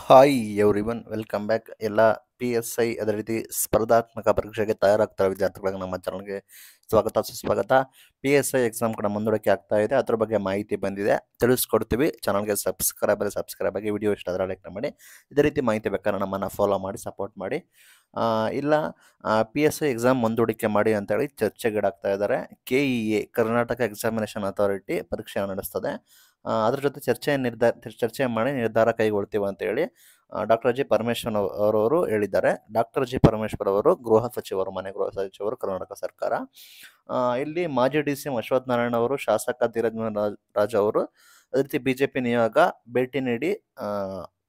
hi everyone welcome back ಎಲ್ಲ P S I ಅದೇ ರೀತಿ ಸ್ಪರ್ಧಾತ್ಮಕ ಪರೀಕ್ಷೆಗೆ ತಯಾರಾಗ್ತಾ ವಿದ್ಯಾರ್ಥಿಗಳಿಗೆ ನಮ್ಮ ಚಾನಲ್ಗೆ ಸ್ವಾಗತ ಸುಸ್ವಾಗತ ಪಿ ಎಸ್ ಐ ಎಕ್ಸಾಮ್ ಕೂಡ ಮುಂದೂಡಿಕೆ ಆಗ್ತಾ ಇದೆ ಅದ್ರ ಬಗ್ಗೆ ಮಾಹಿತಿ ಬಂದಿದೆ ತಿಳಿಸ್ಕೊಡ್ತೀವಿ ಚಾನಲ್ಗೆ ಸಬ್ಸ್ಕ್ರೈಬ್ ಆದರೆ ಸಬ್ಸ್ಕ್ರೈಬ್ ಆಗಿ ವಿಡಿಯೋ ಇಷ್ಟ ಅದರಲ್ಲಿ ಲೈಕ್ ಮಾಡಿ ಇದೇ ರೀತಿ ಮಾಹಿತಿ ಬೇಕಾದ್ರೆ ನಮ್ಮನ್ನು ಫಾಲೋ ಮಾಡಿ ಸಪೋರ್ಟ್ ಮಾಡಿ ಇಲ್ಲ ಪಿ ಎಸ್ ಐ ಎಕ್ಸಾಮ್ ಮುಂದೂಡಿಕೆ ಮಾಡಿ ಅಂತೇಳಿ ಚರ್ಚೆಗೀಡಾಗ್ತಾ ಇದ್ದಾರೆ K E A Karnataka examination authority ಪರೀಕ್ಷೆ ನಡೆಸ್ತದೆ ಅದ್ರ ಜೊತೆ ಚರ್ಚೆ ನಿರ್ಧಾರ ಚರ್ಚೆ ಮಾಡಿ ನಿರ್ಧಾರ ಕೈಗೊಳ್ತೀವಿ ಅಂತೇಳಿ ಡಾಕ್ಟರ್ ಜಿ ಪರಮೇಶ್ವರ್ ಅವರವರು ಹೇಳಿದ್ದಾರೆ ಡಾಕ್ಟರ್ ಜಿ ಪರಮೇಶ್ವರ್ ಅವರು ಗೃಹ ಸಚಿವರು ಮನೆ ಗೃಹ ಸಚಿವರು ಕರ್ನಾಟಕ ಸರ್ಕಾರ ಇಲ್ಲಿ ಮಾಜಿ D C M Ashwath Narayana ಅವರು ಶಾಸಕ ಧೀರಜ್ ರಾಜ್ ಅವರು ಅದೇ ರೀತಿ ಬಿಜೆಪಿ ನಿಯೋಗ ಭೇಟಿ ನೀಡಿ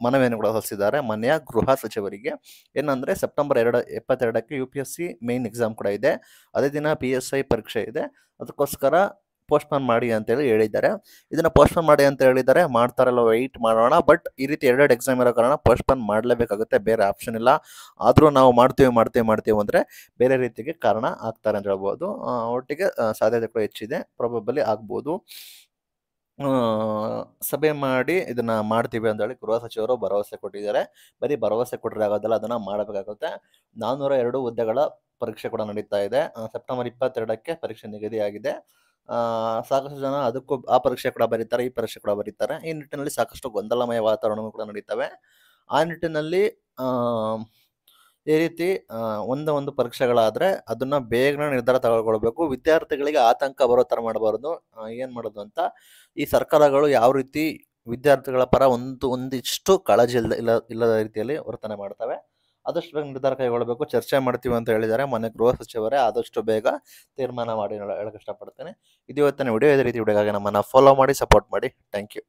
ಮನವಿಯನ್ನು ಕೂಡ ಸಲ್ಲಿಸಿದ್ದಾರೆ ಮನೆಯ ಗೃಹ ಸಚಿವರಿಗೆ ಏನಂದರೆ ಸೆಪ್ಟೆಂಬರ್ ಎರಡು ಎಪ್ಪತ್ತೆರಡಕ್ಕೆ U P S C main exam ಕೂಡ ಇದೆ ಅದೇ ದಿನ ಪಿ ಎಸ್ ಐ ಪರೀಕ್ಷೆ ಇದೆ ಅದಕ್ಕೋಸ್ಕರ ಪೋಸ್ಟ್ಪೋನ್ ಮಾಡಿ ಅಂತೇಳಿ ಹೇಳಿದ್ದಾರೆ ಇದನ್ನು ಪೋಸ್ಟ್ಪೋನ್ ಮಾಡಿ ಅಂತ ಹೇಳಿದ್ದಾರೆ ಮಾಡ್ತಾರಲ್ಲ ವೆಯ್ಟ್ ಮಾಡೋಣ ಬಟ್ ಈ ರೀತಿ ಎರಡೆರಡು ಎಕ್ಸಾಮ್ ಇರೋ ಕಾರಣ ಪೋಸ್ಟ್ಪೋನ್ ಮಾಡಲೇಬೇಕಾಗುತ್ತೆ ಬೇರೆ ಆಪ್ಷನ್ ಇಲ್ಲ ಆದರೂ ನಾವು ಮಾಡ್ತೀವಿ ಮಾಡ್ತೀವಿ ಮಾಡ್ತೀವಿ ಅಂದರೆ ಬೇರೆ ರೀತಿಗೆ ಕಾರಣ ಆಗ್ತಾರೆ ಅಂತ ಹೇಳ್ಬೋದು ಒಟ್ಟಿಗೆ ಸಾಧ್ಯತೆ ಕೂಡ ಹೆಚ್ಚಿದೆ ಪ್ರಾಬಬಲಿ ಆಗ್ಬೋದು ಸಭೆ ಮಾಡಿ ಇದನ್ನ ಮಾಡ್ತೀವಿ ಅಂತ ಹೇಳಿ ಗೃಹ ಸಚಿವರು ಭರವಸೆ ಕೊಟ್ಟಿದ್ದಾರೆ ಬರೀ ಭರವಸೆ ಕೊಟ್ಟರೆ ಆಗೋದಲ್ಲ ಅದನ್ನ ಮಾಡಬೇಕಾಗುತ್ತೆ ನಾನ್ನೂರ ಎರಡು ಹುದ್ದೆಗಳ ಪರೀಕ್ಷೆ ಕೂಡ ನಡೀತಾ ಇದೆ ಸೆಪ್ಟೆಂಬರ್ ಇಪ್ಪತ್ತೆರಡಕ್ಕೆ ಪರೀಕ್ಷೆ ನಿಗದಿಯಾಗಿದೆ ಸಾಕಷ್ಟು ಜನ ಅದಕ್ಕೂ ಆ ಪರೀಕ್ಷೆ ಕೂಡ ಬರೀತಾರೆ ಈ ಪರೀಕ್ಷೆ ಕೂಡ ಬರೀತಾರೆ ಈ ನಿಟ್ಟಿನಲ್ಲಿ ಸಾಕಷ್ಟು ಗೊಂದಲಮಯ ವಾತಾವರಣವೂ ಕೂಡ ನಡೀತವೆ ಆ ನಿಟ್ಟಿನಲ್ಲಿ ಈ ರೀತಿ ಒಂದ ಒಂದು ಪರೀಕ್ಷೆಗಳಾದರೆ ಅದನ್ನು ಬೇಗನೆ ನಿರ್ಧಾರ ತಗೊಳ್ಕೊಳ್ಬೇಕು ವಿದ್ಯಾರ್ಥಿಗಳಿಗೆ ಆತಂಕ ಬರೋ ಥರ ಮಾಡಬಾರ್ದು ಏನು ಮಾಡೋದು ಅಂತ ಈ ಸರ್ಕಾರಗಳು ಯಾವ ರೀತಿ ವಿದ್ಯಾರ್ಥಿಗಳ ಪರ ಒಂದು ಒಂದಿಷ್ಟು ಕಾಳಜಿ ಇಲ್ಲದ ಇಲ್ಲದ ರೀತಿಯಲ್ಲಿ ವರ್ತನೆ ಮಾಡ್ತವೆ ಆದಷ್ಟು ಬೇಗ ನಿರ್ಧಾರ ಕೈಗೊಳ್ಳಬೇಕು ಚರ್ಚೆ ಮಾಡ್ತೀವಿ ಅಂತ ಹೇಳಿದ್ದಾರೆ ಮನೆ ಗೃಹ ಸಚಿವರೇ ಆದಷ್ಟು ಬೇಗ ತೀರ್ಮಾನ ಮಾಡಿ ಹೇಳಕ್ಕೆ ಇಷ್ಟಪಡ್ತೇನೆ ಇದು ಇವತ್ತಿನ ವಿಡಿಯೋ ಇದೇ ರೀತಿ ವಿಡಿಯೋಗಾಗಿ ನಮ್ಮನ್ನು ಫಾಲೋ ಮಾಡಿ ಸಪೋರ್ಟ್ ಮಾಡಿ ಥ್ಯಾಂಕ್ ಯು